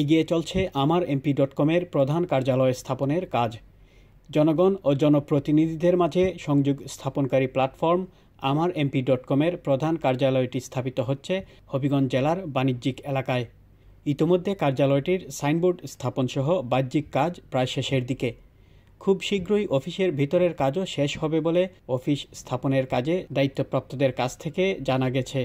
এগিয়ে চলছে আমার এমপি ডট কমের প্রধান কার্যালয় স্থাপনের কাজ জনগণ ও জনপ্রতিনিধিদের মাঝে সংযোগ স্থাপনকারী প্ল্যাটফর্ম আমার এমপি ডট কমের প্রধান কার্যালয়টি স্থাপিত হচ্ছে হবিগঞ্জ জেলার বাণিজ্যিক এলাকায় ইতোমধ্যে কার্যালয়টির সাইনবোর্ড স্থাপনসহ বাহ্যিক কাজ প্রায় শেষের দিকে খুব শীঘ্রই অফিসের ভিতরের কাজও শেষ হবে বলে অফিস স্থাপনের কাজে দায়িত্বপ্রাপ্তদের কাছ থেকে জানা গেছে